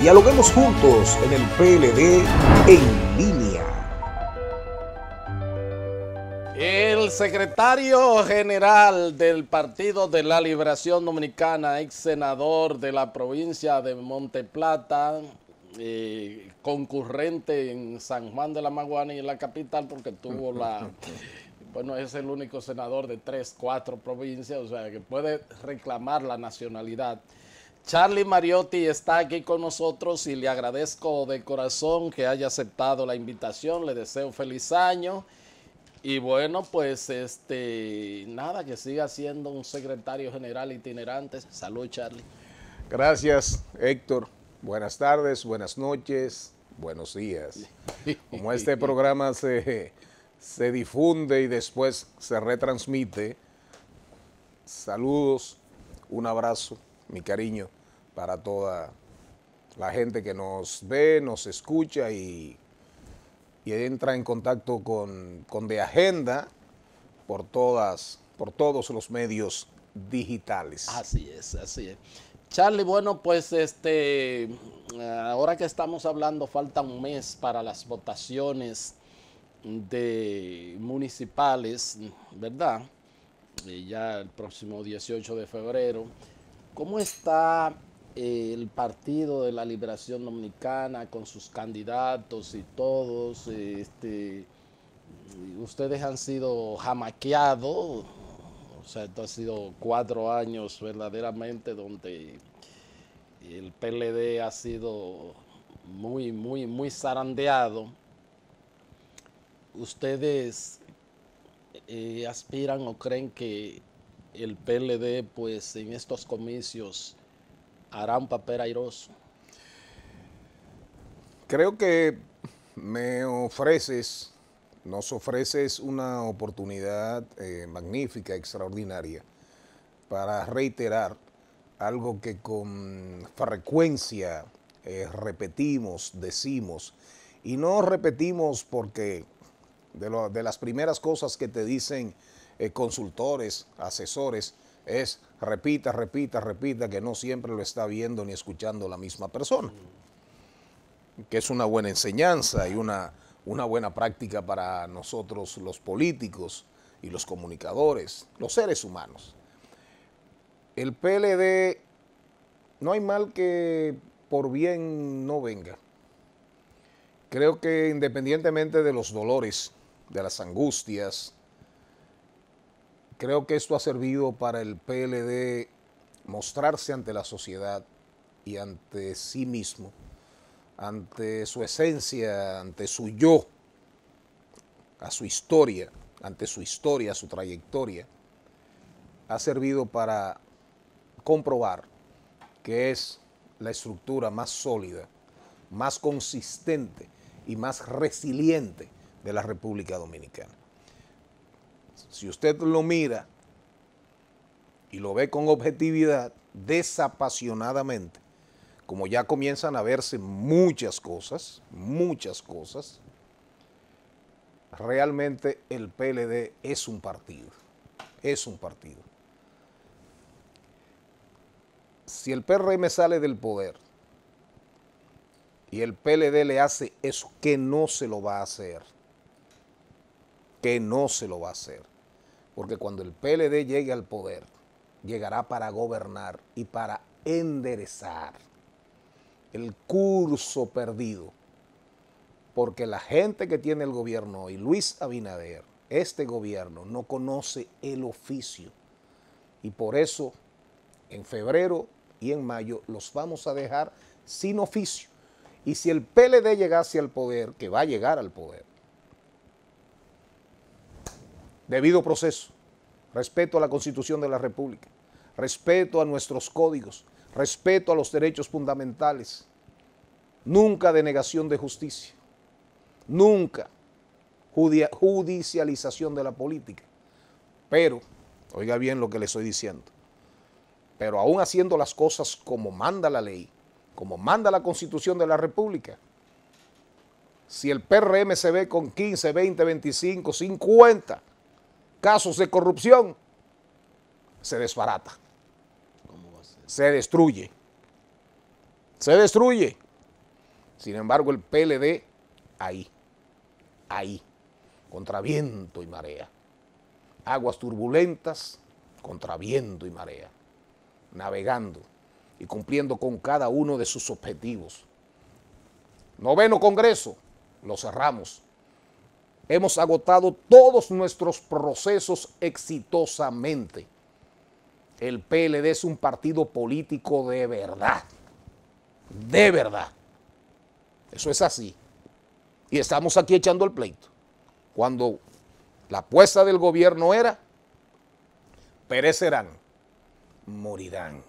Dialoguemos juntos en el PLD en línea. El secretario general del Partido de la Liberación Dominicana, ex senador de la provincia de Monteplata, concurrente en San Juan de la Maguana y en la capital porque tuvo la... bueno, es el único senador de tres, cuatro provincias, o sea, que puede reclamar la nacionalidad Charlie Mariotti está aquí con nosotros y le agradezco de corazón que haya aceptado la invitación. Le deseo feliz año. Y bueno, pues este, nada, que siga siendo un secretario general itinerante. Salud, Charlie. Gracias, Héctor. Buenas tardes, buenas noches, buenos días. Como este programa se, se difunde y después se retransmite, saludos, un abrazo, mi cariño para toda la gente que nos ve, nos escucha y, entra en contacto con, con De Agenda por, todas, por todos los medios digitales. Así es, así es. Charlie, bueno, pues este, ahora que estamos hablando, falta un mes para las votaciones de municipales, ¿verdad? Eh, ya el próximo 18 de febrero. ¿Cómo está el Partido de la Liberación Dominicana con sus candidatos y todos, este, ustedes han sido jamaqueados, o sea, esto ha sido cuatro años verdaderamente donde el PLD ha sido muy, muy, muy zarandeado. ¿Ustedes eh, aspiran o creen que el PLD, pues en estos comicios, hará un papel airoso. Creo que me ofreces, nos ofreces una oportunidad eh, magnífica, extraordinaria, para reiterar algo que con frecuencia eh, repetimos, decimos, y no repetimos porque de, las primeras cosas que te dicen eh, consultores, asesores, es repita, repita, repita, que no siempre lo está viendo ni escuchando la misma persona. Que es una buena enseñanza y una, una buena práctica para nosotros los políticos y los comunicadores, los seres humanos. El PLD, no hay mal que por bien no venga. Creo que independientemente de los dolores, de las angustias, Creo que esto ha servido para el PLD mostrarse ante la sociedad y ante sí mismo, ante su esencia, ante su yo, a su historia, ante su historia, su trayectoria, ha servido para comprobar que es la estructura más sólida, más consistente y más resiliente de la República Dominicana si usted lo mira y lo ve con objetividad, desapasionadamente, como ya comienzan a verse muchas cosas, muchas cosas, realmente el PLD es un partido, es un partido. Si el PRM sale del poder y el PLD le hace eso, que no se lo va a hacer, que no se lo va a hacer. Porque cuando el PLD llegue al poder, llegará para gobernar y para enderezar el curso perdido. Porque la gente que tiene el gobierno hoy, Luis Abinader, este gobierno no conoce el oficio. Y por eso en febrero y en mayo los vamos a dejar sin oficio. Y si el PLD llegase al poder, que va a llegar al poder, debido proceso, respeto a la Constitución de la República, respeto a nuestros códigos, respeto a los derechos fundamentales, nunca denegación de justicia, nunca judicialización de la política. Pero, oiga bien lo que le estoy diciendo, pero aún haciendo las cosas como manda la ley, como manda la Constitución de la República, si el PRM se ve con 15, 20, 25, 50 casos de corrupción, se desbarata. Se destruye. Se destruye. Sin embargo, el PLD ahí, ahí, contra viento y marea. Aguas turbulentas, contra viento y marea. Navegando y cumpliendo con cada uno de sus objetivos. Noveno Congreso, lo cerramos hemos agotado todos nuestros procesos exitosamente. El PLD es un partido político de verdad. De verdad. Eso es así. Y estamos aquí echando el pleito. Cuando la apuesta del gobierno era, perecerán, morirán.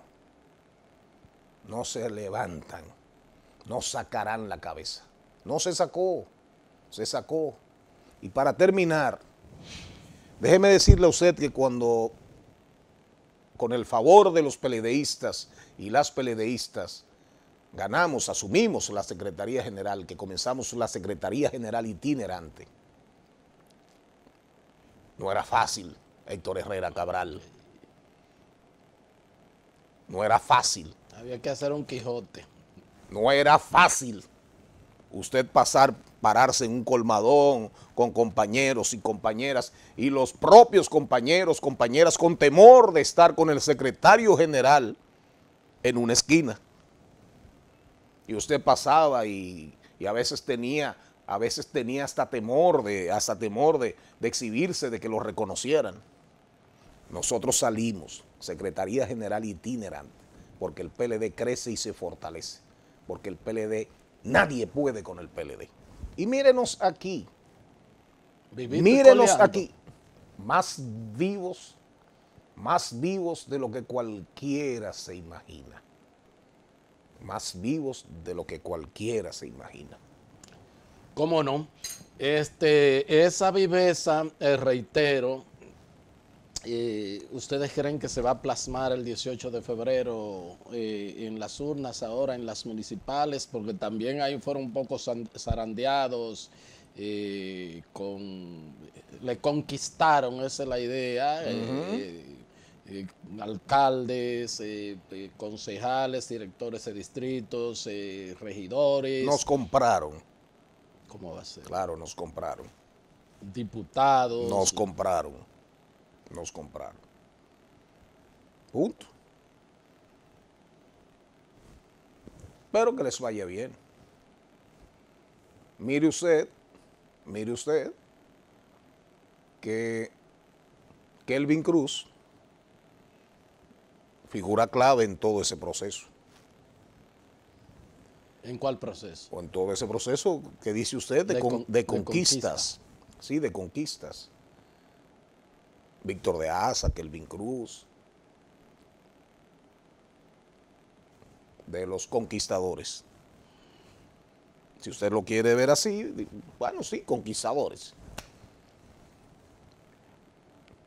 No se levantan, no sacarán la cabeza. No se sacó, se sacó. Y para terminar, déjeme decirle a usted que cuando, con el favor de los peledeístas y las peledeístas, ganamos, asumimos la Secretaría General, que comenzamos la Secretaría General itinerante. No era fácil, Héctor Herrera Cabral. No era fácil. Había que hacer un Quijote. No era fácil usted pasar pararse en un colmadón con compañeros y compañeras y los propios compañeros, compañeras con temor de estar con el secretario general en una esquina. Y usted pasaba y, a veces tenía, a veces tenía hasta temor de, hasta temor de, de exhibirse, de que lo reconocieran. Nosotros salimos, Secretaría General itinerante, porque el PLD crece y se fortalece, porque el PLD, nadie puede con el PLD. Y mírenos aquí. mírenos aquí. Más vivos, más vivos de lo que cualquiera se imagina. Más vivos de lo que cualquiera se imagina. ¿Cómo no? Este, esa viveza, eh, reitero, eh, ¿ustedes creen que se va a plasmar el 18 de febrero eh, en las urnas ahora, en las municipales? Porque también ahí fueron un poco zarandeados, eh, con, le conquistaron, esa es la idea, eh, alcaldes, concejales, directores de distritos, regidores. Nos compraron. ¿Cómo va a ser? Claro, nos compraron. Diputados. Nos compraron nos compraron. Punto. Pero que les vaya bien. Mire usted, mire usted, que Kelvin Cruz, figura clave en todo ese proceso. ¿En cuál proceso? en todo ese proceso que dice usted de, conquistas. Sí, de conquistas. Víctor de Asa, Kelvin Cruz, de los conquistadores. Si usted lo quiere ver así, bueno, sí, conquistadores.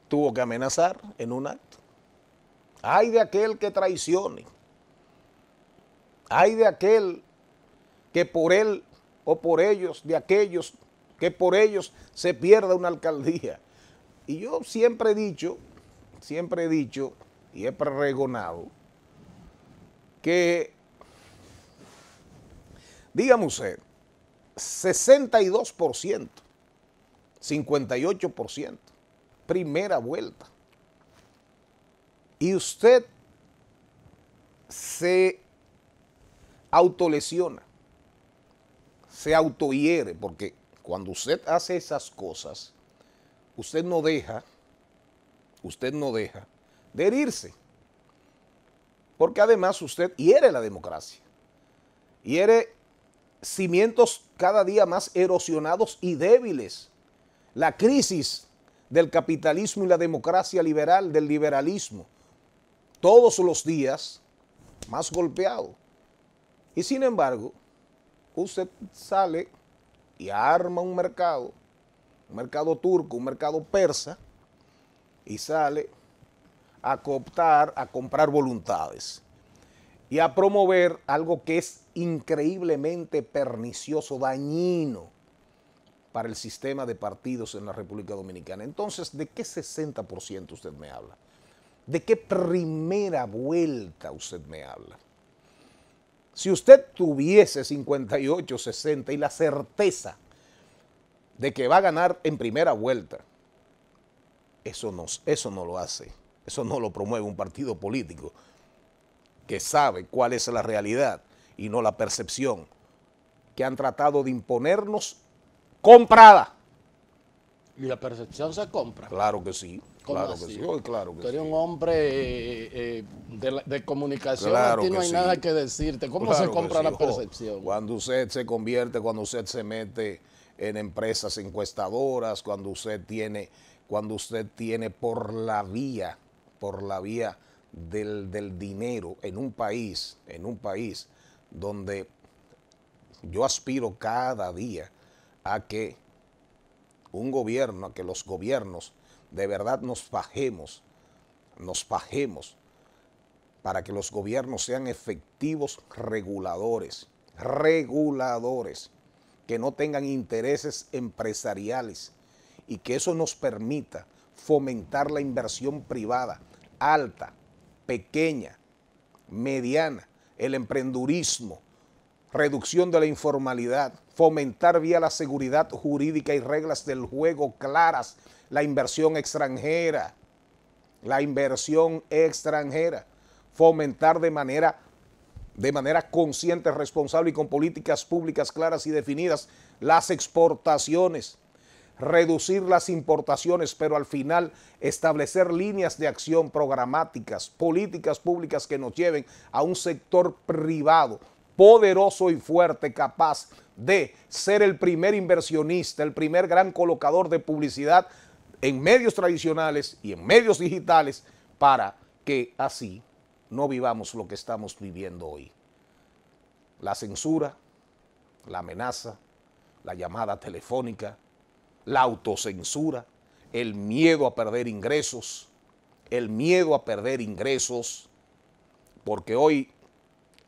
Tuvo que amenazar en un acto. hay de aquel que traicione. hay de aquel que por él o por ellos, de aquellos que por ellos se pierda una alcaldía. Y yo siempre he dicho, siempre he dicho y he pregonado que, digamos usted, 62%, 58%, primera vuelta. Y usted se autolesiona, se autohiere, porque cuando usted hace esas cosas, usted no deja, usted no deja de herirse. Porque además usted hiere la democracia. Hiere cimientos cada día más erosionados y débiles. La crisis del capitalismo y la democracia liberal, del liberalismo, todos los días más golpeado. Y sin embargo, usted sale y arma un mercado un mercado turco, un mercado persa, y sale a cooptar, a comprar voluntades y a promover algo que es increíblemente pernicioso, dañino para el sistema de partidos en la República Dominicana. Entonces, ¿de qué 60% usted me habla? ¿De qué primera vuelta usted me habla? Si usted tuviese 58, 60 y la certeza de que va a ganar en primera vuelta, eso no, eso no lo hace, eso no lo promueve un partido político que sabe cuál es la realidad y no la percepción que han tratado de imponernos comprada. ¿Y la percepción se compra? Claro que sí. Claro que sí, claro que un hombre eh, eh, de, comunicación, claro no hay nada que decirte. ¿Cómo se compra la percepción? Cuando usted se convierte, cuando usted se mete en empresas encuestadoras, cuando usted tiene, cuando usted tiene por la vía, por la vía del, del dinero en un país, en un país donde yo aspiro cada día a que un gobierno, a que los gobiernos de verdad nos bajemos, nos bajemos para que los gobiernos sean efectivos reguladores, reguladores, que no tengan intereses empresariales y que eso nos permita fomentar la inversión privada alta, pequeña, mediana, el emprendurismo, reducción de la informalidad, fomentar vía la seguridad jurídica y reglas del juego claras la inversión extranjera, la inversión extranjera, fomentar de manera, de manera consciente, responsable y con políticas públicas claras y definidas las exportaciones, reducir las importaciones, pero al final establecer líneas de acción programáticas, políticas públicas que nos lleven a un sector privado poderoso y fuerte, capaz de ser el primer inversionista, el primer gran colocador de publicidad en medios tradicionales y en medios digitales para que así no vivamos lo que estamos viviendo hoy. La censura, la amenaza, la llamada telefónica, la autocensura, el miedo a perder ingresos, el miedo a perder ingresos, porque hoy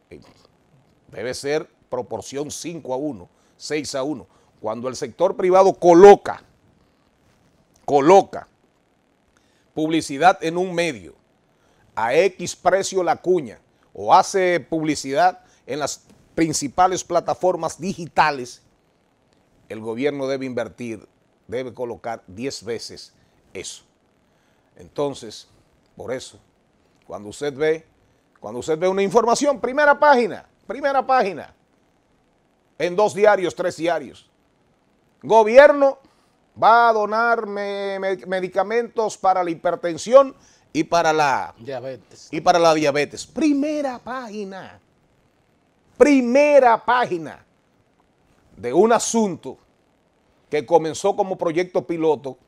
eh, debe ser proporción 5 a 1, 6 a 1. Cuando el sector privado coloca coloca publicidad en un medio a X precio la cuña o hace publicidad en las principales plataformas digitales, el gobierno debe invertir, debe colocar 10 veces eso. Entonces, por eso, cuando usted ve, cuando usted ve una información, primera página, primera página, en dos diarios, tres diarios, gobierno va a donarme medicamentos para la hipertensión y para la diabetes. Y para la diabetes. Primera página. Primera página de un asunto que comenzó como proyecto piloto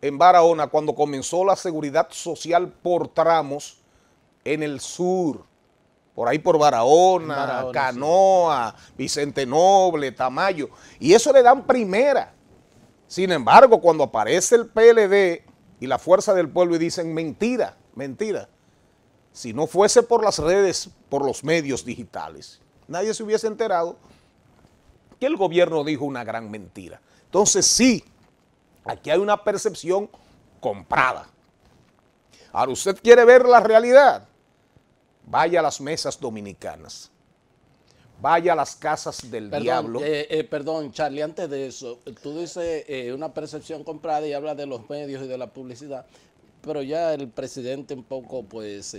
en Barahona cuando comenzó la seguridad social por tramos en el sur, por ahí por Barahona, Canoa, Vicente Noble, Tamayo, y eso le dan primera. Sin embargo, cuando aparece el PLD y la fuerza del pueblo y dicen mentira, mentira, si no fuese por las redes, por los medios digitales, nadie se hubiese enterado que el gobierno dijo una gran mentira. Entonces sí, aquí hay una percepción comprada. Ahora, ¿usted quiere ver la realidad? Vaya a las mesas dominicanas. Vaya a las casas del diablo. Eh, eh, perdón, Charlie, antes de eso, tú dices eh, una percepción comprada y habla de los medios y de la publicidad, pero ya el presidente un poco pues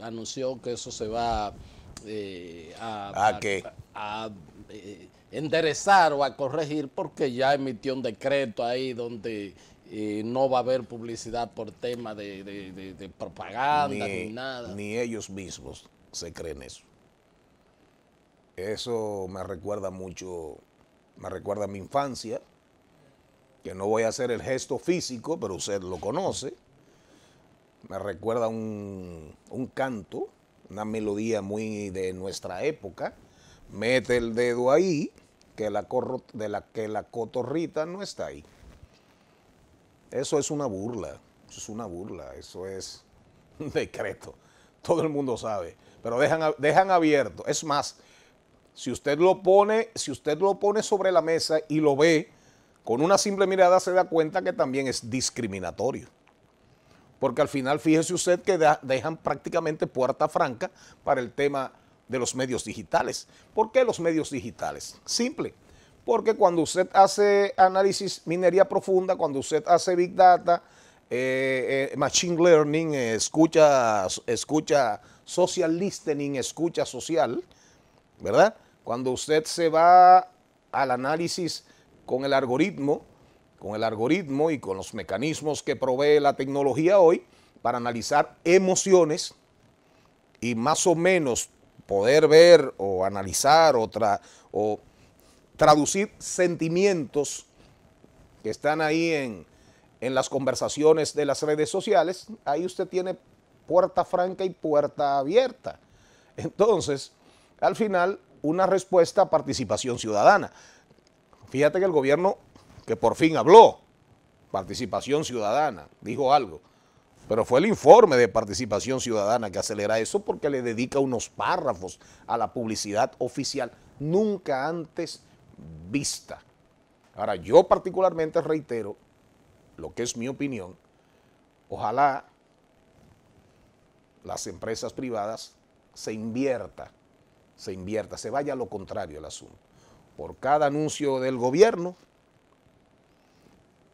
anunció que eso se va a, ¿A, enderezar o a corregir porque ya emitió un decreto ahí donde no va a haber publicidad por tema de, propaganda ni, nada. Ni ellos mismos se creen eso. Eso me recuerda mucho, me recuerda mi infancia, que no voy a hacer el gesto físico, pero usted lo conoce. Me recuerda un, un canto, una melodía muy de nuestra época. Mete el dedo ahí, que la, de la, que la cotorrita no está ahí. Eso es una burla, eso es una burla, eso es un decreto. Todo el mundo sabe, pero dejan, dejan abierto. Es más, si usted lo pone, si usted lo pone sobre la mesa y lo ve, con una simple mirada se da cuenta que también es discriminatorio. Porque al final, fíjese usted que dejan prácticamente puerta franca para el tema de los medios digitales. ¿Por qué los medios digitales? Simple. Porque cuando usted hace análisis minería profunda, cuando usted hace big data, eh, eh, machine learning, escucha, escucha social listening, escucha social, ¿verdad? Cuando usted se va al análisis con el algoritmo, con el algoritmo y con los mecanismos que provee la tecnología hoy para analizar emociones y más o menos poder ver o analizar o, o traducir sentimientos que están ahí en, en las conversaciones de las redes sociales, ahí usted tiene puerta franca y puerta abierta. Entonces, al final una respuesta a participación ciudadana. Fíjate que el gobierno que por fin habló, participación ciudadana, dijo algo, pero fue el informe de participación ciudadana que acelera eso porque le dedica unos párrafos a la publicidad oficial nunca antes vista. Ahora, yo particularmente reitero lo que es mi opinión, ojalá las empresas privadas se inviertan se invierta, se vaya a lo contrario el asunto. Por cada anuncio del gobierno,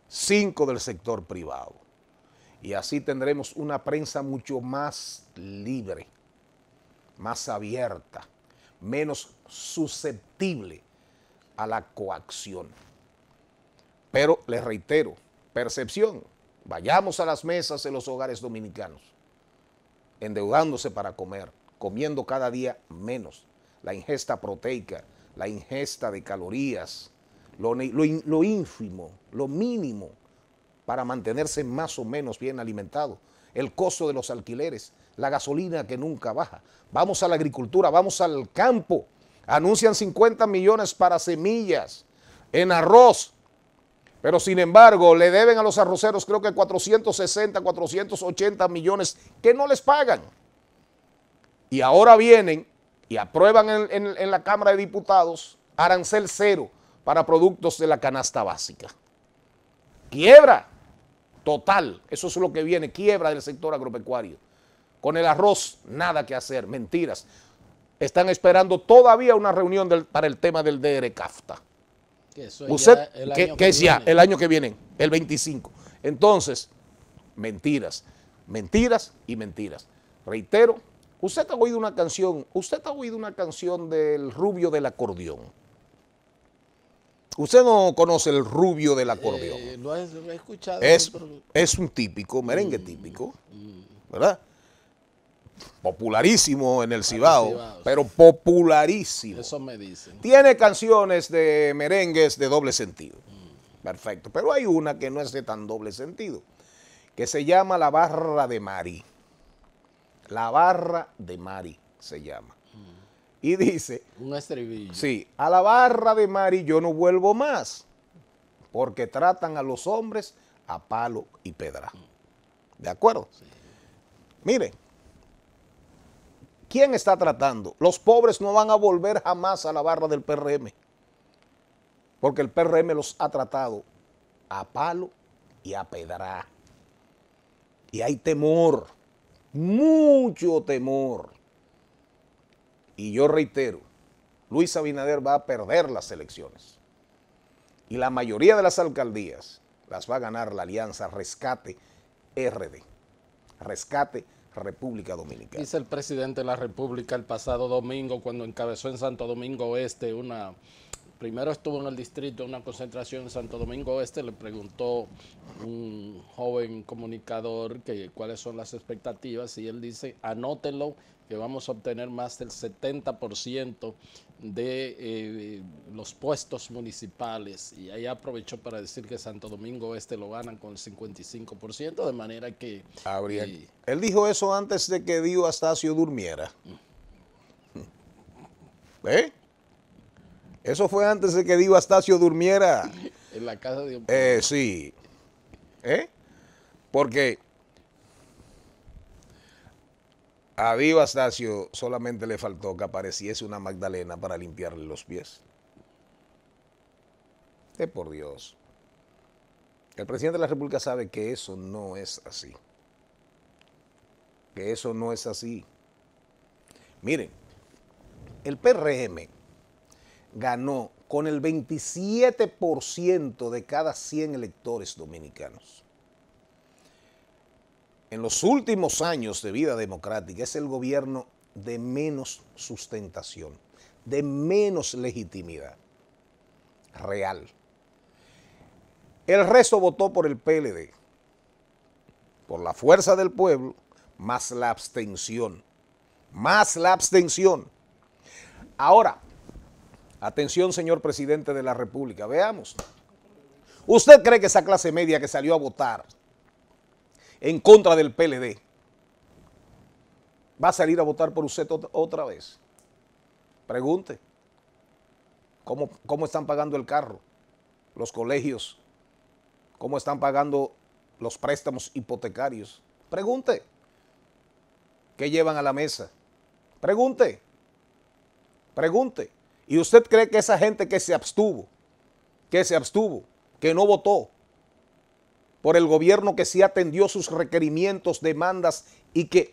cinco del sector privado. Y así tendremos una prensa mucho más libre, más abierta, menos susceptible a la coacción. Pero les reitero, percepción, vayamos a las mesas en los hogares dominicanos, endeudándose para comer, comiendo cada día menos, la ingesta proteica, la ingesta de calorías, lo, ínfimo, lo mínimo para mantenerse más o menos bien alimentado, el costo de los alquileres, la gasolina que nunca baja. Vamos a la agricultura, vamos al campo. Anuncian 50 millones para semillas en arroz. Pero sin embargo, le deben a los arroceros creo que 460, 480 millones que no les pagan. Y ahora vienen y aprueban en, la Cámara de Diputados arancel cero para productos de la canasta básica. Quiebra total, eso es lo que viene, quiebra del sector agropecuario. Con el arroz, nada que hacer, mentiras. Están esperando todavía una reunión para el tema del DR Que, Usted, es ya el año que viene, el 25. Entonces, mentiras, mentiras y mentiras. Reitero, Usted ha oído una canción, usted ha oído una canción del rubio del acordeón. Usted no conoce el rubio del acordeón. lo, eh, he, escuchado. Es, un típico, merengue mm, típico, mm. ¿verdad? popularísimo en el Cibao, pero popularísimo. Eso me dicen. Tiene canciones de merengues de doble sentido. Mm. Perfecto. Pero hay una que no es de tan doble sentido, que se llama La Barra de Mari. La barra de Mari se llama. Y dice... Un estribillo. Sí, a la barra de Mari yo no vuelvo más, porque tratan a los hombres a palo y pedra. ¿De acuerdo? Sí. Mire, ¿quién está tratando? Los pobres no van a volver jamás a la barra del PRM, porque el PRM los ha tratado a palo y a pedra. Y hay temor mucho temor. Y yo reitero, Luis Abinader va a perder las elecciones. Y la mayoría de las alcaldías las va a ganar la alianza Rescate RD. Rescate República Dominicana. Dice el presidente de la República el pasado domingo cuando encabezó en Santo Domingo Este una Primero estuvo en el distrito en una concentración en Santo Domingo Oeste, le preguntó un joven comunicador que, cuáles son las expectativas y él dice, anótelo que vamos a obtener más del 70% de eh, los puestos municipales. Y ahí aprovechó para decir que Santo Domingo Este lo ganan con el 55%, de manera que... Habría, él dijo eso antes de que Dio Astacio durmiera. Mm. ¿Eh? Eso fue antes de que Diva Astacio durmiera. en la casa de un... Eh, sí. ¿Eh? Porque a Diva Astacio solamente le faltó que apareciese una Magdalena para limpiarle los pies. De por Dios. El presidente de la República sabe que eso no es así. Que eso no es así. Miren, el PRM ganó con el 27% de cada 100 electores dominicanos. En los últimos años de vida democrática es el gobierno de menos sustentación, de menos legitimidad real. El resto votó por el PLD, por la fuerza del pueblo, más la abstención, más la abstención. Ahora, Atención, señor presidente de la República, veamos. ¿Usted cree que esa clase media que salió a votar en contra del PLD va a salir a votar por usted otra vez? Pregunte. ¿Cómo, están pagando el carro? Los colegios. ¿Cómo están pagando los préstamos hipotecarios? Pregunte. ¿Qué llevan a la mesa? Pregunte. Pregunte. ¿Y usted cree que esa gente que se abstuvo, que se abstuvo, que no votó por el gobierno que sí atendió sus requerimientos, demandas y que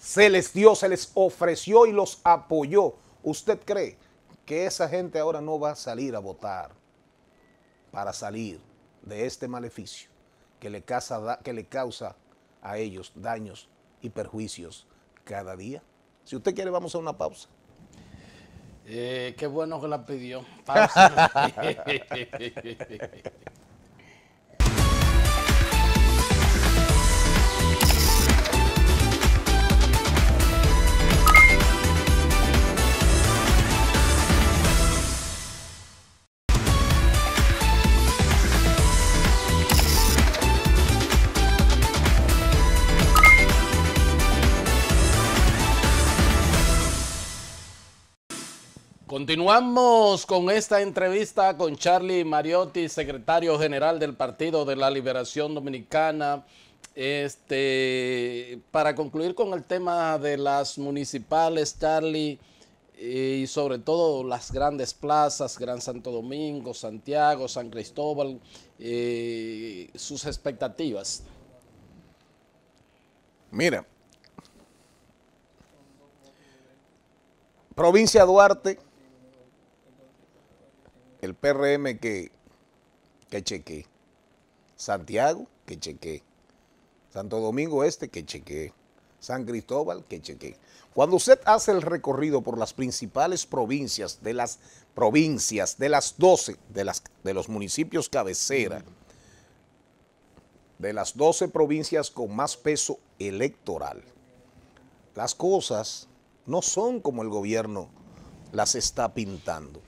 se les dio, se les ofreció y los apoyó, usted cree que esa gente ahora no va a salir a votar para salir de este maleficio que le causa, que le causa a ellos daños y perjuicios cada día? Si usted quiere, vamos a una pausa. Eh, qué bueno que la pidió. Continuamos con esta entrevista con Charlie Mariotti, secretario general del Partido de la Liberación Dominicana. Este, para concluir con el tema de las municipales, Charlie, y sobre todo las grandes plazas, Gran Santo Domingo, Santiago, San Cristóbal, eh, sus expectativas. Mira, provincia Duarte el PRM que, que Santiago, que cheque, Santo Domingo Este, que cheque, San Cristóbal, que cheque. Cuando usted hace el recorrido por las principales provincias de las provincias, de las 12, de, las, de los municipios cabecera, de las 12 provincias con más peso electoral, las cosas no son como el gobierno las está pintando.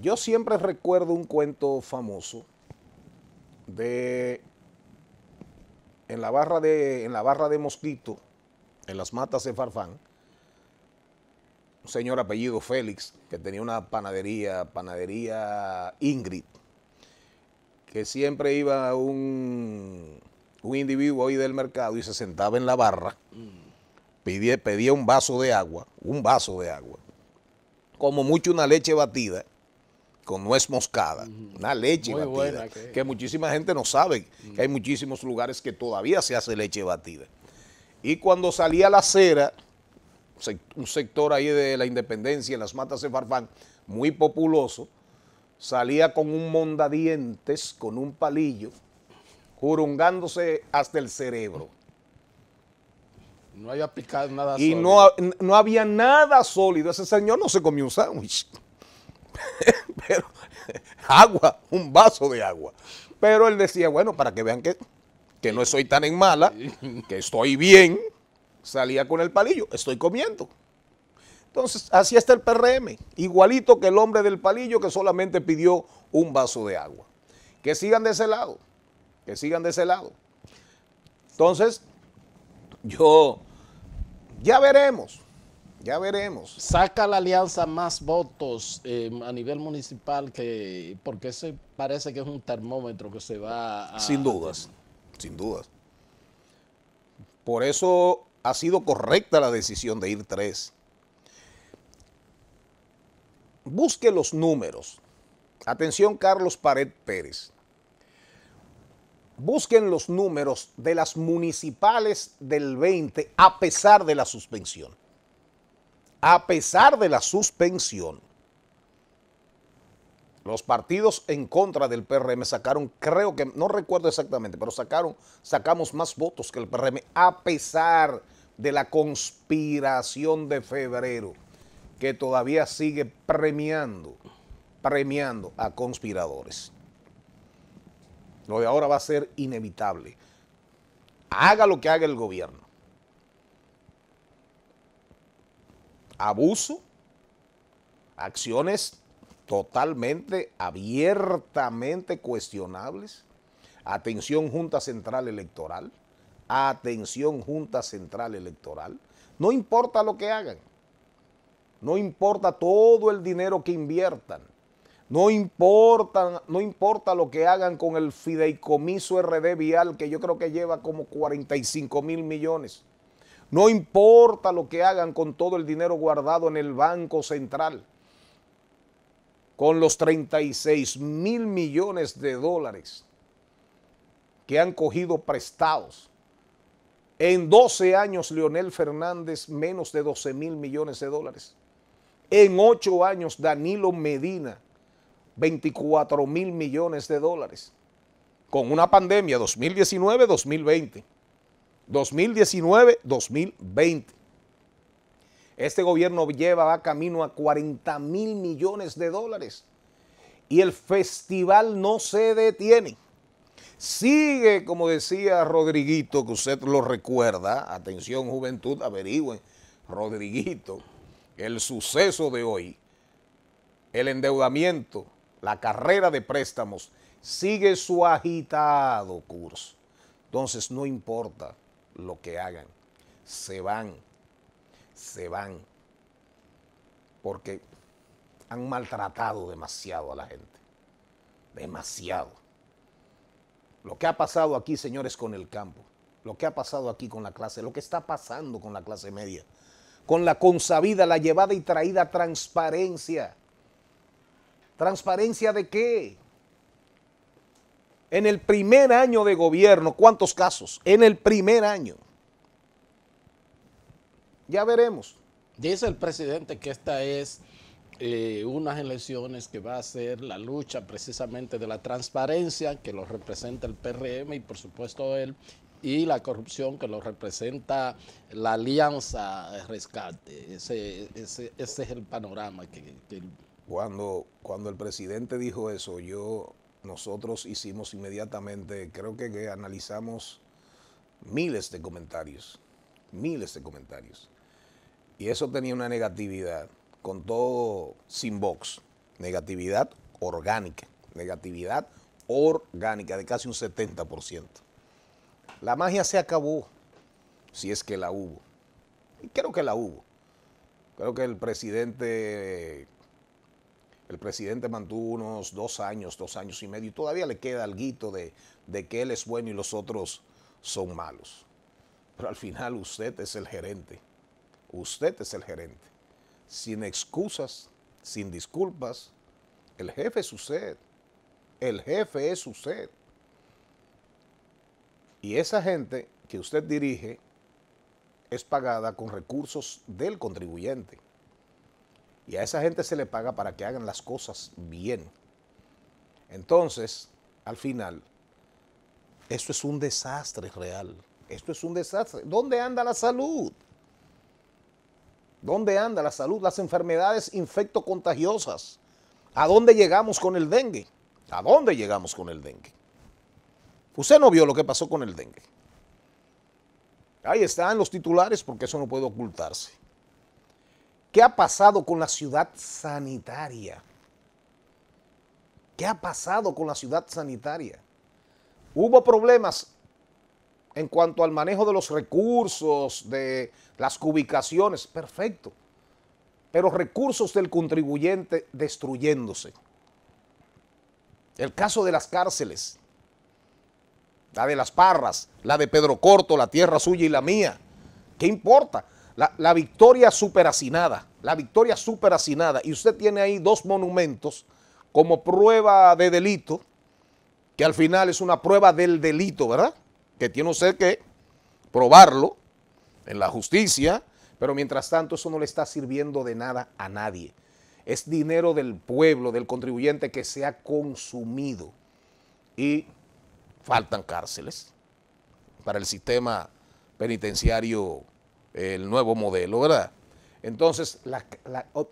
Yo siempre recuerdo un cuento famoso de en la barra de en la barra de Mosquito, en las matas de Farfán, un señor apellido Félix que tenía una panadería, panadería Ingrid, que siempre iba un un individuo ahí del mercado y se sentaba en la barra, pedía un vaso de agua, un vaso de agua, como mucho una leche batida con es moscada, una leche batida, que... muchísima gente no sabe, que hay muchísimos lugares que todavía se hace leche batida. Y cuando salía la acera, un sector ahí de la Independencia, en las matas de Farfán, muy populoso, salía con un mondadientes, con un palillo, jurungándose hasta el cerebro. No había picado nada y sólido. Y no, no había nada sólido. Ese señor no se comió un sándwich. pero agua, un vaso de agua. Pero él decía, bueno, para que vean que, que no estoy tan en mala, que estoy bien, salía con el palillo, estoy comiendo. Entonces, así está el PRM, igualito que el hombre del palillo que solamente pidió un vaso de agua. Que sigan de ese lado, que sigan de ese lado. Entonces, yo, ya veremos, ya veremos. Saca la alianza más votos em, a nivel municipal que porque ese parece que es un termómetro que se va Sin dudas, sin dudas. Por eso ha sido correcta la decisión de ir tres. Busque los números. Atención Carlos Pared Pérez. Busquen los números de las municipales del 20 a pesar de la suspensión a pesar de la suspensión. Los partidos en contra del PRM sacaron, creo que, no recuerdo exactamente, pero sacaron, sacamos más votos que el PRM, a pesar de la conspiración de febrero, que todavía sigue premiando, premiando a conspiradores. Lo de ahora va a ser inevitable. Haga lo que haga el gobierno. abuso, acciones totalmente, abiertamente cuestionables. Atención Junta Central Electoral. Atención Junta Central Electoral. No importa lo que hagan. No importa todo el dinero que inviertan. No importa, no importa lo que hagan con el fideicomiso RD Vial, que yo creo que lleva como 45 mil millones. No importa lo que hagan con todo el dinero guardado en el Banco Central, con los 36 mil millones de dólares que han cogido prestados. En 12 años, Leonel Fernández, menos de 12 mil millones de dólares. En 8 años, Danilo Medina, 24 mil millones de dólares. Con una pandemia 2019-2020 2019-2020. Este gobierno lleva a camino a 40 mil millones de dólares y el festival no se detiene. Sigue, como decía Rodriguito, que usted lo recuerda, atención juventud, averigüen, Rodriguito, el suceso de hoy, el endeudamiento, la carrera de préstamos, sigue su agitado curso. Entonces no importa lo que hagan. Se van, se van, porque han maltratado demasiado a la gente. Demasiado. Lo que ha pasado aquí, señores, con el campo, lo que ha pasado aquí con la clase, lo que está pasando con la clase media, con la consabida, la llevada y traída transparencia. ¿Transparencia de qué? En el primer año de gobierno, ¿cuántos casos? En el primer año. Ya veremos. Dice el presidente que esta es eh, unas elecciones que va a ser la lucha precisamente de la transparencia que lo representa el PRM y por supuesto él y la corrupción que lo representa la alianza rescate. Ese, es el panorama que, Cuando, cuando el presidente dijo eso, yo nosotros hicimos inmediatamente, creo que, analizamos miles de comentarios, miles de comentarios. Y eso tenía una negatividad, con todo sin box, negatividad orgánica, negatividad orgánica de casi un 70%. La magia se acabó, si es que la hubo. Y creo que la hubo. Creo que el presidente el presidente mantuvo unos dos años, dos años y medio, y todavía le queda el de, de que él es bueno y los otros son malos. Pero al final usted es el gerente. Usted es el gerente. Sin excusas, sin disculpas, el jefe es usted. El jefe es usted. Y esa gente que usted dirige es pagada con recursos del contribuyente. Y a esa gente se le paga para que hagan las cosas bien. Entonces, al final, esto es un desastre real. Esto es un desastre. ¿Dónde anda la salud? ¿Dónde anda la salud? Las enfermedades infectocontagiosas. ¿A dónde llegamos con el dengue? ¿A dónde llegamos con el dengue? Usted no vio lo que pasó con el dengue. Ahí están los titulares porque eso no puede ocultarse. ¿Qué ha pasado con la ciudad sanitaria? ¿Qué ha pasado con la ciudad sanitaria? Hubo problemas en cuanto al manejo de los recursos, de las ubicaciones, perfecto. Pero recursos del contribuyente destruyéndose. El caso de las cárceles, la de las parras, la de Pedro Corto, la tierra suya y la mía. ¿Qué importa? la, victoria superacinada la victoria superacinada Y usted tiene ahí dos monumentos como prueba de delito, que al final es una prueba del delito, ¿verdad? Que tiene usted que probarlo en la justicia, pero mientras tanto eso no le está sirviendo de nada a nadie. Es dinero del pueblo, del contribuyente que se ha consumido y faltan cárceles para el sistema penitenciario el nuevo modelo, ¿verdad? Entonces,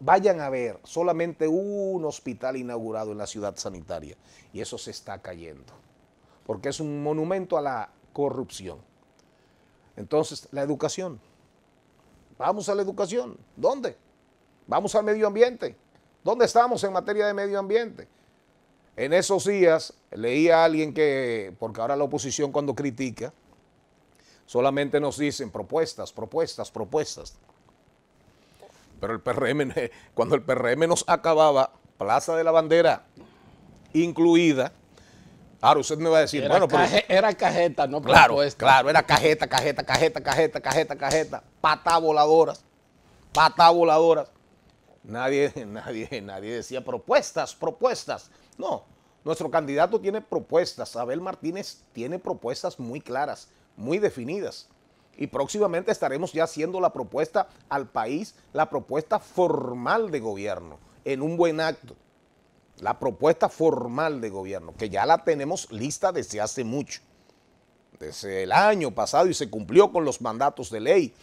vayan a ver solamente un hospital inaugurado en la ciudad sanitaria y eso se está cayendo, porque es un monumento a la corrupción. Entonces, la educación. Vamos a la educación. ¿Dónde? Vamos al medio ambiente. ¿Dónde estamos en materia de medio ambiente? En esos días leí a alguien que, porque ahora la oposición cuando critica, Solamente nos dicen propuestas, propuestas, propuestas. Pero el PRM, cuando el PRM nos acababa, Plaza de la Bandera incluida, ahora usted me va a decir, bueno, pero... Era cajeta, no Claro, propuesta. claro, era cajeta, cajeta, cajeta, cajeta, cajeta, cajeta, pata voladoras, pata voladoras. Nadie, nadie, nadie decía propuestas, propuestas. No, nuestro candidato tiene propuestas, Abel Martínez tiene propuestas muy claras muy definidas. Y próximamente estaremos ya haciendo la propuesta al país, la propuesta formal de gobierno, en un buen acto. La propuesta formal de gobierno, que ya la tenemos lista desde hace mucho. Desde el año pasado y se cumplió con los mandatos de ley,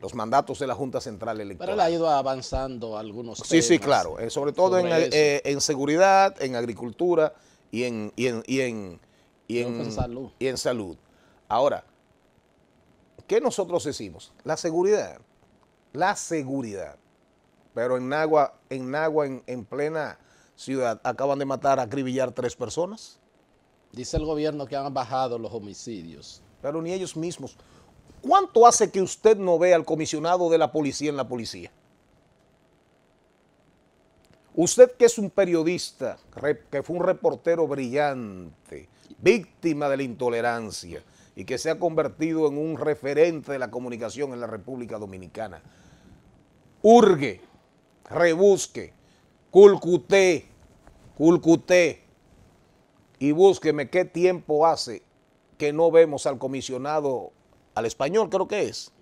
los mandatos de la Junta Central Electoral. Pero ha ido avanzando algunos sí, Sí, claro. Eh, sobre todo eh, en, seguridad, en agricultura en, y en, y en, y en salud. Y en salud. Ahora, ¿qué nosotros decimos? La seguridad. La seguridad. Pero en agua, en agua, en plena ciudad, acaban de matar, acribillar tres personas. Dice el gobierno que han bajado los homicidios. Pero ni ellos mismos. ¿Cuánto hace que usted no vea al comisionado de la policía en la policía? Usted que es un periodista, que fue un reportero brillante, víctima de la intolerancia, y que se ha convertido en un referente de la comunicación en la República Dominicana. Urge, rebusque, culcuté, culcuté y búsqueme qué tiempo hace que no vemos al comisionado, al español creo que es,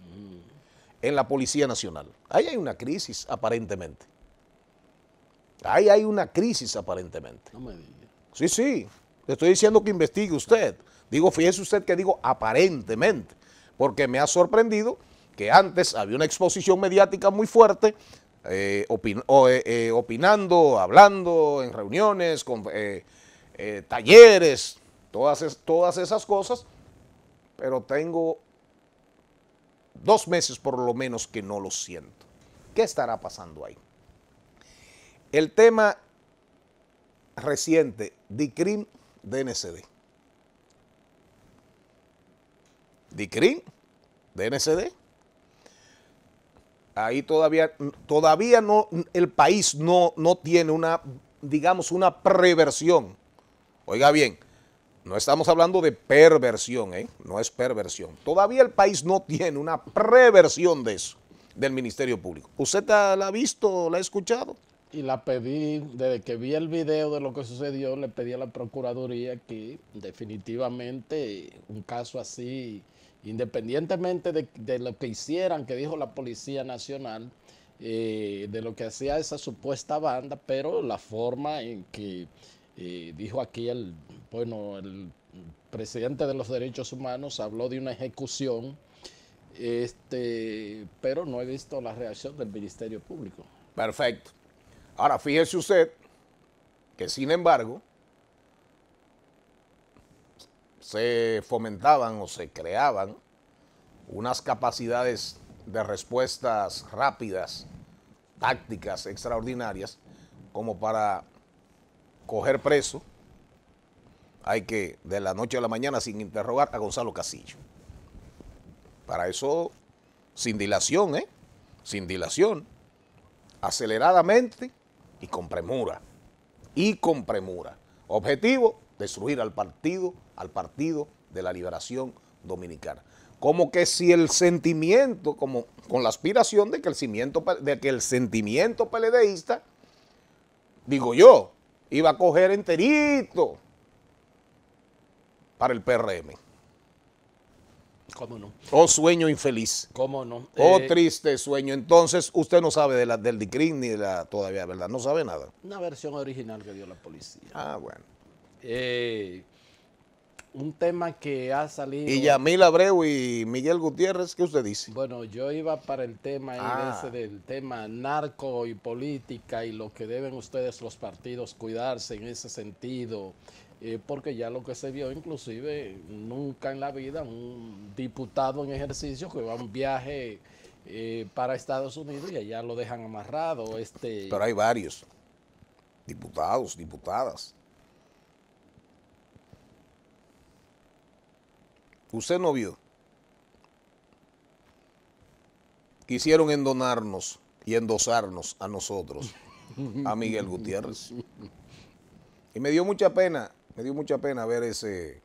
en la Policía Nacional. Ahí hay una crisis aparentemente. Ahí hay una crisis aparentemente. No me Sí, sí. Le estoy diciendo que investigue usted. Digo, fíjese usted que digo aparentemente, porque me ha sorprendido que antes había una exposición mediática muy fuerte, eh, eh, eh, opinando, hablando en reuniones, con, talleres, todas, todas esas cosas, pero tengo dos meses por lo menos que no lo siento. ¿Qué estará pasando ahí? El tema reciente, DICRIM DNCD. DICRIN, DNCD. Ahí todavía, todavía no, el país no, no tiene una, digamos, una preversión. Oiga bien, no estamos hablando de perversión, ¿eh? no es perversión. Todavía el país no tiene una preversión de eso, del Ministerio Público. ¿Usted la ha visto, la ha escuchado? Y la pedí, desde que vi el video de lo que sucedió, le pedí a la Procuraduría que definitivamente un caso así Independientemente de, lo que hicieran, que dijo la Policía Nacional, eh, de lo que hacía esa supuesta banda, pero la forma en que eh, dijo aquí el, bueno, el presidente de los derechos humanos habló de una ejecución, este, pero no he visto la reacción del Ministerio Público. Perfecto. Ahora fíjese usted que sin embargo se fomentaban o se creaban unas capacidades de respuestas rápidas, tácticas extraordinarias, como para coger preso, hay que de la noche a la mañana sin interrogar a Gonzalo Casillo. Para eso, sin dilación, ¿eh? Sin dilación, aceleradamente y con premura. Y con premura. Objetivo, destruir al partido, al partido de la liberación dominicana. Como que si el sentimiento, como con la aspiración de que el, de que el sentimiento peledeísta, digo yo, iba a coger enterito para el PRM. ¿Cómo no? O sueño infeliz. ¿Cómo no? Oh triste sueño. Entonces, usted no sabe de la, del DICRIN ni de la todavía, ¿verdad? No sabe nada. Una versión original que dio la policía. Ah, bueno. Eh, un tema que ha salido. Y Yamil Abreu y Miguel Gutiérrez, ¿qué usted dice? Bueno, yo iba para el tema ah. del tema narco y política y lo que deben ustedes los partidos cuidarse en ese sentido, eh, porque ya lo que se vio, inclusive, nunca en la vida un diputado en ejercicio que va a un viaje eh, para Estados Unidos y allá lo dejan amarrado. Este... Pero hay varios diputados, diputadas Usted no vio. Quisieron endonarnos y endosarnos a nosotros, a Miguel Gutiérrez. Y me dio mucha pena, me dio mucha pena ver ese,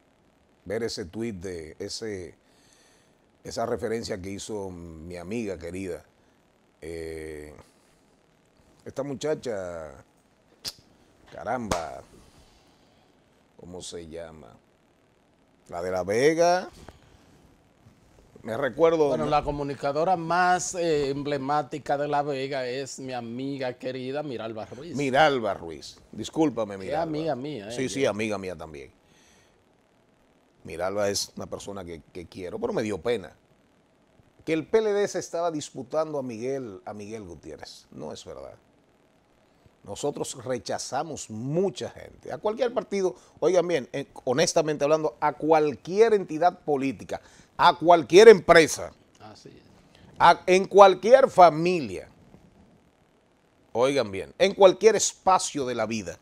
ver ese tweet de ese, esa referencia que hizo mi amiga querida. Eh, esta muchacha, caramba, ¿cómo se llama? La de La Vega. Me recuerdo. Bueno, la comunicadora más eh, emblemática de La Vega es mi amiga querida Miralba Ruiz. Miralba Ruiz. Discúlpame, Miralba. Es amiga mía. Eh, sí, sí, amiga mía también. Miralba es una persona que, quiero, pero me dio pena. Que el PLD se estaba disputando a Miguel, a Miguel Gutiérrez. No es verdad. Nosotros rechazamos mucha gente, a cualquier partido, oigan bien, eh, honestamente hablando, a cualquier entidad política, a cualquier empresa, en cualquier familia, oigan bien, en cualquier espacio de la vida.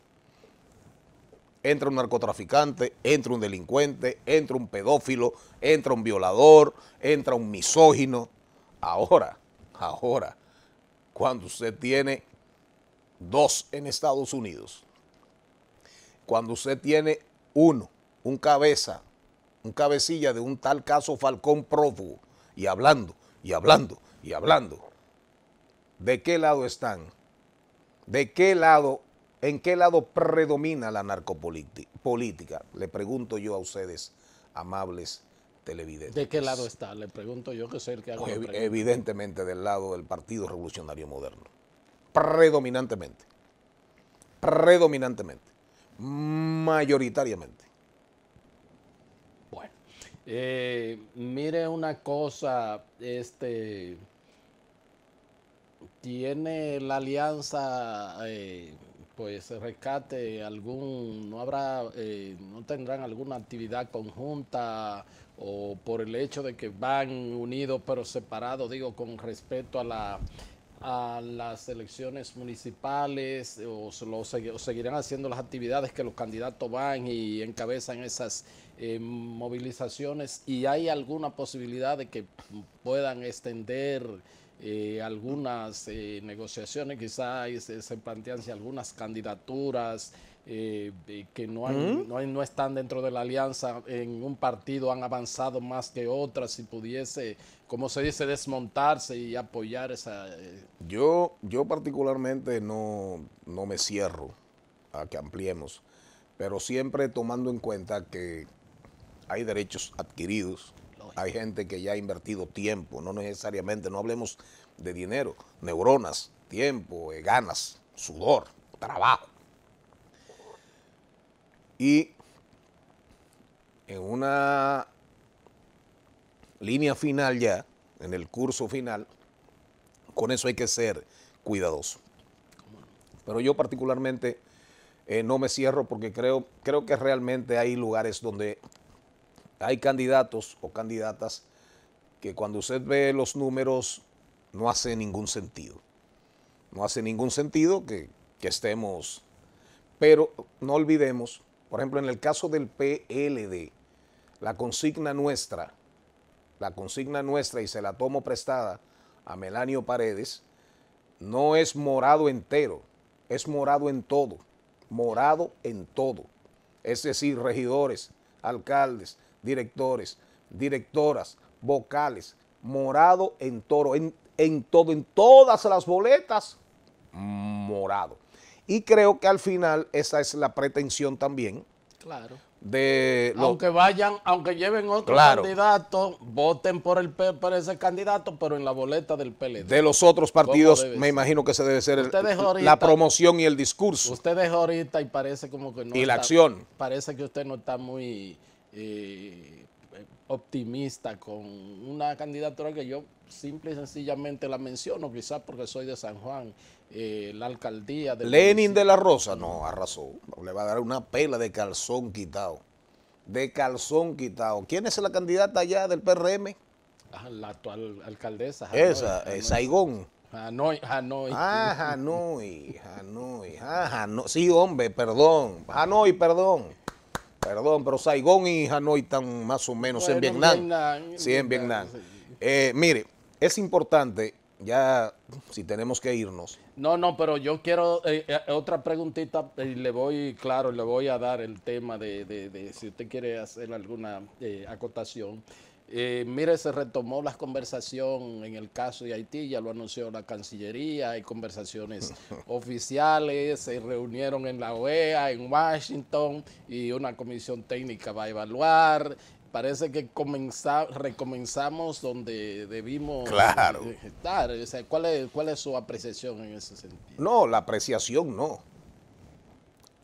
Entra un narcotraficante, entra un delincuente, entra un pedófilo, entra un violador, entra un misógino. Ahora, ahora, cuando usted tiene dos en Estados Unidos. Cuando usted tiene uno, un cabeza, un cabecilla de un tal caso Falcón prófugo, y hablando, y hablando, y hablando, ¿de qué lado están? ¿De qué lado, en qué lado predomina la narcopolítica? Le pregunto yo a ustedes, amables televidentes. ¿De qué lado está? Le pregunto yo, que soy el que hago. evidentemente del lado del Partido Revolucionario Moderno predominantemente. Predominantemente. Mayoritariamente. Bueno, eh, mire una cosa, este tiene la alianza, eh, pues rescate algún, no habrá, eh, no tendrán alguna actividad conjunta o por el hecho de que van unidos pero separados, digo, con respecto a la a las elecciones municipales eh, o, seguirán haciendo las actividades que los candidatos van y encabezan esas eh, movilizaciones y hay alguna posibilidad de que puedan extender eh, algunas negociaciones, quizás se, plantean si algunas candidaturas que no, mm. no, están dentro de la alianza en un partido han avanzado más que otras, si pudiese ¿cómo se dice? Desmontarse y apoyar esa... Eh, yo, yo particularmente no, me cierro a que ampliemos, pero siempre tomando en cuenta que hay derechos adquiridos, hay gente que ya ha invertido tiempo, no necesariamente, no hablemos de dinero, neuronas, tiempo, eh, ganas, sudor, trabajo. Y en una línea final ya, en el curso final, con eso hay que ser cuidadoso. Pero yo particularmente eh, no me cierro porque creo, creo que realmente hay lugares donde hay candidatos o candidatas que cuando usted ve los números no hace ningún sentido. No hace ningún sentido que, que estemos. Pero no olvidemos, por ejemplo, en el caso del PLD, la consigna nuestra la consigna nuestra y se la tomo prestada a Melanio Paredes, no es morado entero, es morado en todo, morado en todo. Es decir, regidores, alcaldes, directores, directoras, vocales, morado en toro, en, en todo, en todas las boletas, morado. Y creo que al final esa es la pretensión también. Claro de aunque vayan, aunque lleven otro candidato, voten por el por ese candidato, pero en la boleta del PLD. De los otros partidos, me imagino que se debe ser la promoción y el discurso. Usted dejó ahorita y parece como que no. Y la acción. Parece que usted no está muy eh, optimista con una candidatura que yo simple y sencillamente la menciono, quizás porque soy de San Juan, eh, la alcaldía de... Lenin de la Rosa, no, arrasó, le va a dar una pela de calzón quitado, de calzón quitado. ¿Quién es la candidata allá del PRM? la actual alcaldesa. Esa, eh, Saigón. Hanoi, Hanoi. Ah, Hanoi, ah, Sí, hombre, perdón, Hanoi, perdón. Perdón, pero Saigón y Hanoi están más o menos en Vietnam. Sí, en Vietnam. Eh, mire, es importante, ya si tenemos que irnos. No, no, pero yo quiero eh, eh, otra preguntita y le voy, claro, le voy a dar el tema de, si usted quiere hacer alguna acotación. Eh, mire, se retomó la conversación en el caso de Haití, ya lo anunció la Cancillería, hay conversaciones oficiales, se reunieron en la OEA, en Washington, y una comisión técnica va a evaluar. Parece que recomenzamos donde debimos eh, estar. ¿Cuál es su apreciación en ese sentido? No, la apreciación no.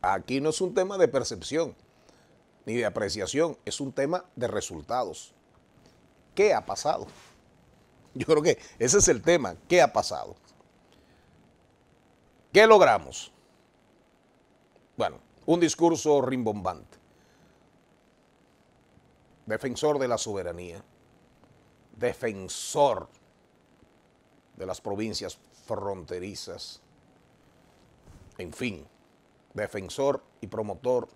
Aquí no es un tema de percepción ni de apreciación, es un tema de resultados. ¿Qué ha pasado? Yo creo que ese es el tema. ¿Qué ha pasado? ¿Qué logramos? Bueno, un discurso rimbombante. Defensor de la soberanía. Defensor de las provincias fronterizas. En fin, defensor y promotor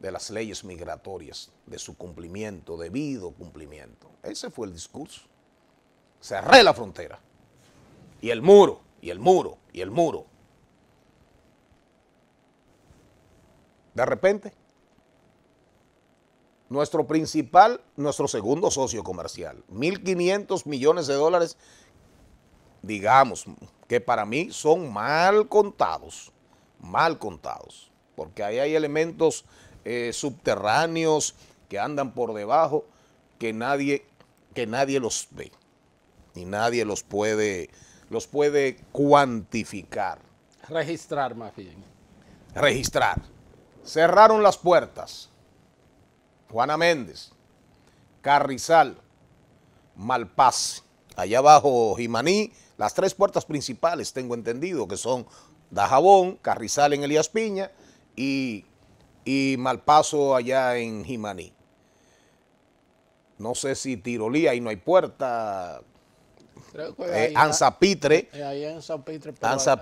de las leyes migratorias, de su cumplimiento, debido cumplimiento. Ese fue el discurso. Cerré la frontera. Y el muro, y el muro, y el muro. De repente, nuestro principal, nuestro segundo socio comercial, 1.500 millones de dólares, digamos, que para mí son mal contados, mal contados, porque ahí hay elementos eh, subterráneos que andan por debajo, que nadie, que nadie los ve, Y nadie los puede, los puede cuantificar. Registrar más bien. Registrar. Cerraron las puertas. Juana Méndez, Carrizal, Malpaz, allá abajo Jimaní, las tres puertas principales tengo entendido que son Dajabón, Carrizal en Elías Piña y y paso allá en Jimaní. No sé si Tirolí, ahí no hay puerta. Eh, Anzapitre. Eh,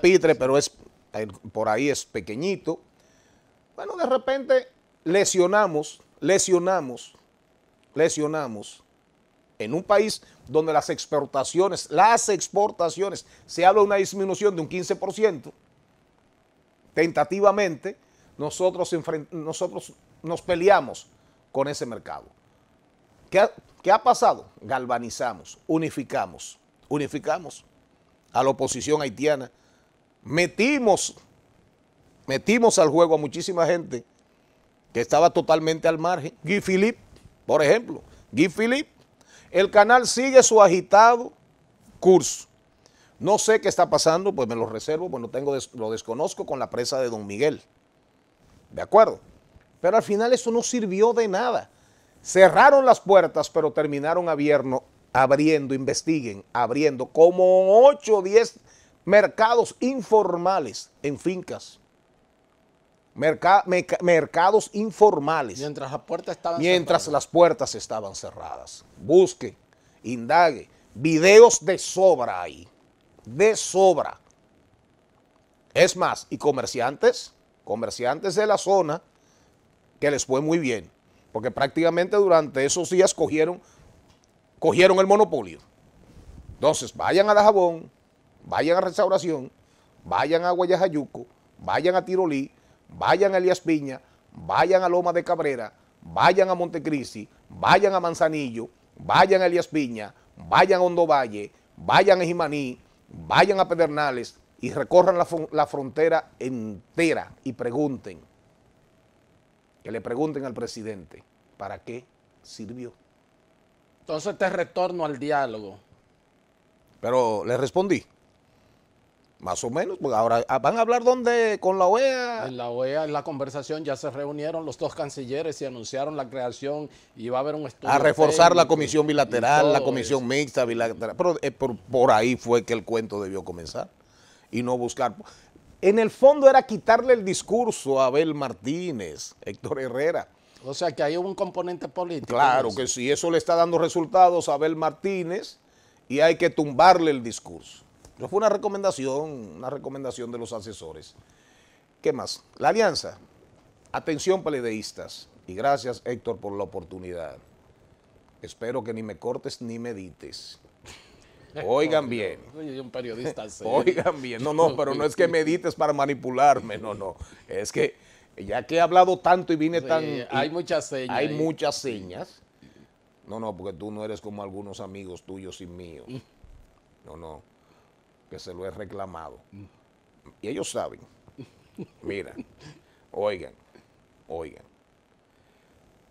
Pitre, pero es, eh, por ahí es pequeñito. Bueno, de repente lesionamos, lesionamos, lesionamos en un país donde las exportaciones, las exportaciones, se habla de una disminución de un 15%, tentativamente, nosotros, nosotros nos peleamos con ese mercado. ¿Qué ha, pasado? Galvanizamos, unificamos, unificamos a la oposición haitiana, metimos, metimos al juego a muchísima gente que estaba totalmente al margen. Guy Philippe, por ejemplo, Guy Philippe, el canal sigue su agitado curso. No sé qué está pasando, pues me lo reservo, pues no tengo, lo desconozco con la presa de Don Miguel. De acuerdo. Pero al final eso no sirvió de nada. Cerraron las puertas, pero terminaron abriendo, investiguen, abriendo como 8 o 10 mercados informales en fincas. mercados informales. Mientras, las puertas estaban Mientras las puertas estaban cerradas. Busque, indague. Videos de sobra ahí. De sobra. Es más, y comerciantes comerciantes de la zona que les fue muy bien, porque prácticamente durante esos días cogieron, cogieron el monopolio. Entonces, vayan a La jabón vayan a Restauración, vayan a Guayajayuco, vayan a Tirolí, vayan a Elías Piña, vayan a Loma de Cabrera, vayan a Montecrisi, vayan a Manzanillo, vayan a Elías Piña, vayan a Hondo vayan a Jimaní, vayan a Pedernales, y recorran la, frontera entera y pregunten, que le pregunten al presidente, ¿para qué sirvió? Entonces te este retorno al diálogo. Pero le respondí. Más o menos, porque ahora ah, van a hablar dónde con la OEA. En la OEA, en la conversación ya se reunieron los dos cancilleres y anunciaron la creación y va a haber un estudio. A reforzar la comisión bilateral, la comisión mixta bilateral. Pero eh, por ahí fue que el cuento debió comenzar y no buscar. En el fondo era quitarle el discurso a Abel Martínez, Héctor Herrera. O sea que hay un componente político. Claro pues. que sí, eso le está dando resultados a Abel Martínez y hay que tumbarle el discurso. Eso fue una recomendación, una recomendación de los asesores. ¿Qué más? La alianza. Atención palideístas y gracias Héctor por la oportunidad. Espero que ni me cortes ni medites. Oigan bien. Soy un periodista Oigan bien. No, no, pero no es que medites para manipularme, no, no. Es que ya que he hablado tanto y vine tan... Hay muchas señas. Hay muchas señas. No, no, porque tú no eres como algunos amigos tuyos y míos. Mm. No, no, que se lo he reclamado. Y ellos saben. Mira, oigan, oigan.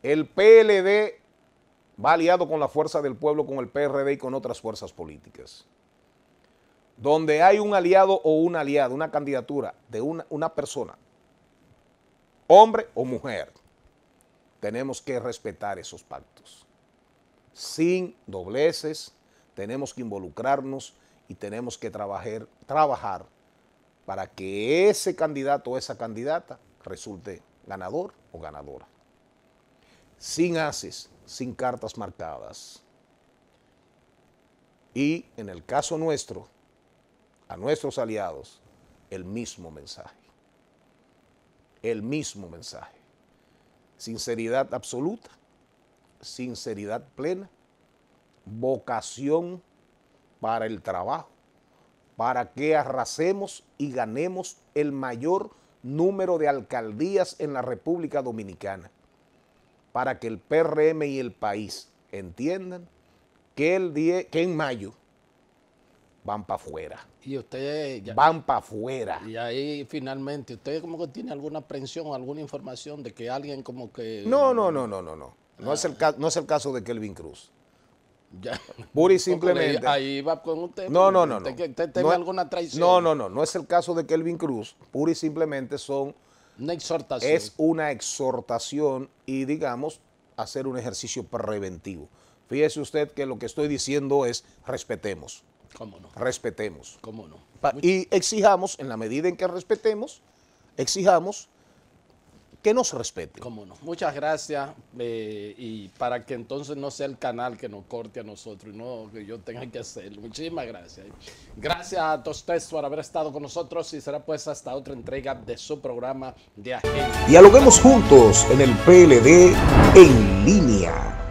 El PLD va aliado con la fuerza del pueblo, con el PRD y con otras fuerzas políticas. Donde hay un aliado o un aliado, una candidatura de una, persona, hombre o mujer, tenemos que respetar esos pactos. Sin dobleces, tenemos que involucrarnos y tenemos que trabajar, trabajar para que ese candidato o esa candidata resulte ganador o ganadora. Sin haces, sin cartas marcadas. Y en el caso nuestro, a nuestros aliados, el mismo mensaje. El mismo mensaje. Sinceridad absoluta, sinceridad plena, vocación para el trabajo, para que arrasemos y ganemos el mayor número de alcaldías en la República Dominicana para que el PRM y el país entiendan que, el die, que en mayo van para afuera. Y ustedes van para afuera. Y ahí finalmente, ¿usted como que tiene alguna aprensión o alguna información de que alguien como que... No, no, no, no, no, no. No, es, el ah. no es el caso de Kelvin Cruz. Ya. Pura y simplemente. ahí va con usted. No, no, no. Usted, no. alguna traición. No, no, no. No es el caso de Kelvin Cruz. Pura y simplemente son es una exhortación y, digamos, hacer un ejercicio preventivo. Fíjese usted que lo que estoy diciendo es respetemos. ¿Cómo no? Respetemos. ¿Cómo no? Y exijamos, en la medida en que respetemos, exijamos que nos respete. no. Muchas gracias. Eh, y para que entonces no sea el canal que nos corte a nosotros y no que yo tenga que hacerlo. Muchísimas gracias. Gracias a todos ustedes por haber estado con nosotros y será pues hasta otra entrega de su programa de agenda. Dialoguemos juntos en el PLD en línea.